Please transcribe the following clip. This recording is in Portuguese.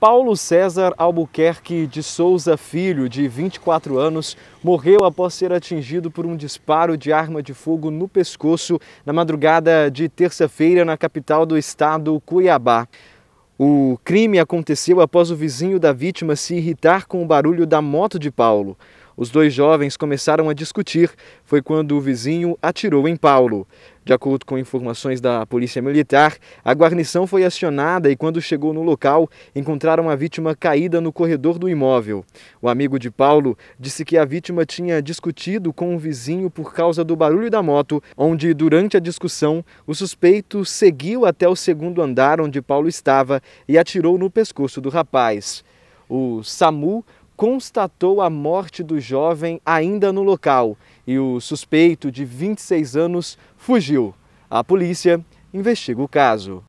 Paulo César Albuquerque de Souza Filho, de 24 anos, morreu após ser atingido por um disparo de arma de fogo no pescoço na madrugada de terça-feira na capital do estado, Cuiabá. O crime aconteceu após o vizinho da vítima se irritar com o barulho da moto de Paulo. Os dois jovens começaram a discutir. Foi quando o vizinho atirou em Paulo. De acordo com informações da Polícia Militar, a guarnição foi acionada e, quando chegou no local, encontraram a vítima caída no corredor do imóvel. O amigo de Paulo disse que a vítima tinha discutido com o vizinho por causa do barulho da moto, onde, durante a discussão, o suspeito seguiu até o segundo andar onde Paulo estava e atirou no pescoço do rapaz. O SAMU constatou a morte do jovem ainda no local e o suspeito de 26 anos fugiu. A polícia investiga o caso.